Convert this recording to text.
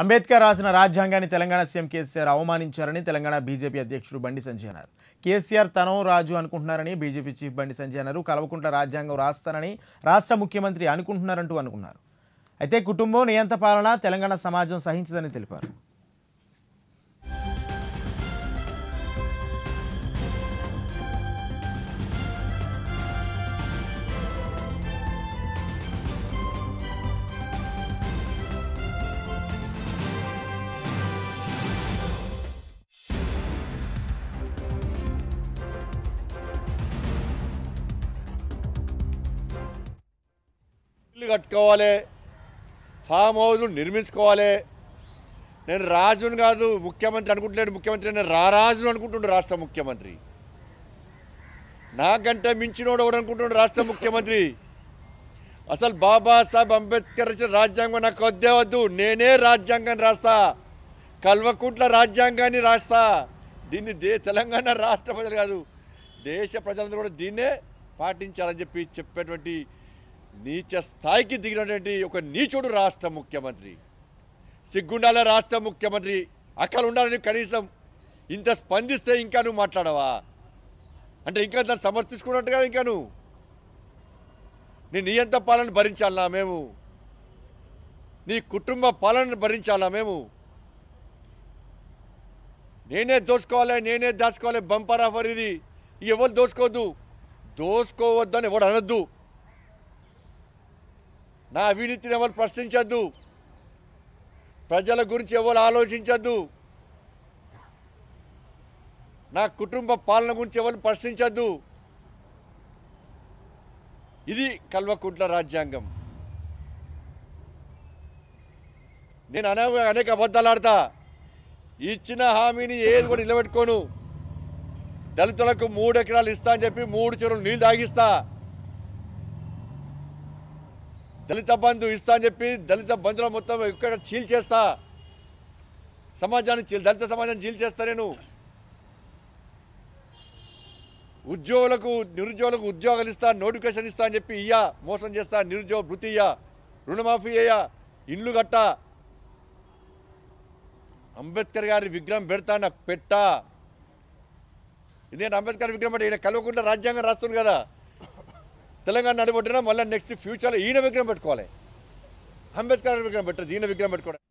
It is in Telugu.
అంబేద్కర్ రాసిన రాజ్యాంగాన్ని తెలంగాణ సీఎం కేసీఆర్ అవమానించారని తెలంగాణ బీజేపీ అధ్యక్షుడు బండి సంజయ్ అన్నారు కేసీఆర్ తనం రాజు అనుకుంటున్నారని బీజేపీ చీఫ్ బండి సంజయ్ అన్నారు కలవకుంట్ల రాజ్యాంగం రాస్తానని రాష్ట్ర ముఖ్యమంత్రి అనుకుంటున్నారంటూ అనుకున్నారు అయితే కుటుంబం నియంత పాలన తెలంగాణ సమాజం సహించదని తెలిపారు ఇల్లు కట్టుకోవాలి ఫామ్ హౌస్లు నిర్మించుకోవాలి నేను రాజును కాదు ముఖ్యమంత్రి అనుకుంటున్నాడు ముఖ్యమంత్రి నేను రారాజును అనుకుంటుండు రాష్ట్ర ముఖ్యమంత్రి నాకంటే మించినోడు ఎవడు అనుకుంటున్నాడు రాష్ట్ర ముఖ్యమంత్రి అసలు బాబాసాహెబ్ అంబేద్కర్ ఇచ్చిన రాజ్యాంగం నాకు వద్దే వద్దు నేనే రాజ్యాంగాన్ని రాస్తా కల్వకుంట్ల రాజ్యాంగాన్ని రాస్తా దీన్ని దే తెలంగాణ రాష్ట్ర ప్రజలు కాదు దేశ ప్రజలందరూ కూడా దీన్నే పాటించాలని చెప్పి చెప్పేటువంటి నీచ స్థాయికి దిగినటువంటి ఒక నీచుడు రాష్ట్ర ముఖ్యమంత్రి సిగ్గుండాల రాష్ట్ర ముఖ్యమంత్రి అక్కడ ఉండాలని కనీసం ఇంత స్పందిస్తే ఇంకా నువ్వు మాట్లాడవా అంటే ఇంకా దాన్ని సమర్థించుకున్నట్టు కదా ఇంకా నువ్వు నీ నియంత పాలన భరించాలా మేము నీ కుటుంబ పాలన భరించాలా మేము నేనే దోచుకోవాలి నేనే దాచుకోవాలి బంపర్ ఆఫర్ ఇది ఎవరు దోచుకోవద్దు దోచుకోవద్దు అని ఎవడు అనొద్దు నా అవినీతిని ఎవరు ప్రశ్నించద్దు ప్రజల గురించి ఎవరు ఆలోచించద్దు నా కుటుంబ పాలన గురించి ఎవరు ప్రశ్నించద్దు ఇది కల్వకుంట్ల రాజ్యాంగం నేను అనే అనేక అబద్ధాలు ఆడతా ఇచ్చిన హామీని ఏది కూడా నిలబెట్టుకోను దళితులకు మూడు ఎకరాలు ఇస్తా అని చెప్పి మూడు చెరువులు నీళ్ళు తాగిస్తా దళిత బంధు ఇస్తా అని చెప్పి దళిత బంధుల మొత్తం ఇక్కడ చీల్ చేస్తా సమాజాన్ని చీల్ దళిత సమాజాన్ని చీల్ చేస్తా నేను ఉద్యోగులకు నిరుద్యోగులకు ఉద్యోగాలు ఇస్తా నోటిఫికేషన్ ఇస్తా అని చెప్పి ఇయ్యా మోసం చేస్తా నిరుద్యోగ వృత్తి ఇయ్యా రుణమాఫీ అయ్యా ఇండ్లు కట్ట అంబేద్కర్ గారి విగ్రహం పెడతా నా పెట్టా ఇదేంటి అంబేద్కర్ విగ్రహం అంటే ఈయన కలవకుండా రాజ్యాంగం రాస్తుంది కదా తెలంగాణ నడబొట్టినా మళ్ళీ నెక్స్ట్ ఫ్యూచర్లో ఈయన విగ్రహం పెట్టుకోవాలి అంబేద్కర్ విగ్రహం పెట్టదు ఈయన విగ్రహం పెట్టుకోవడం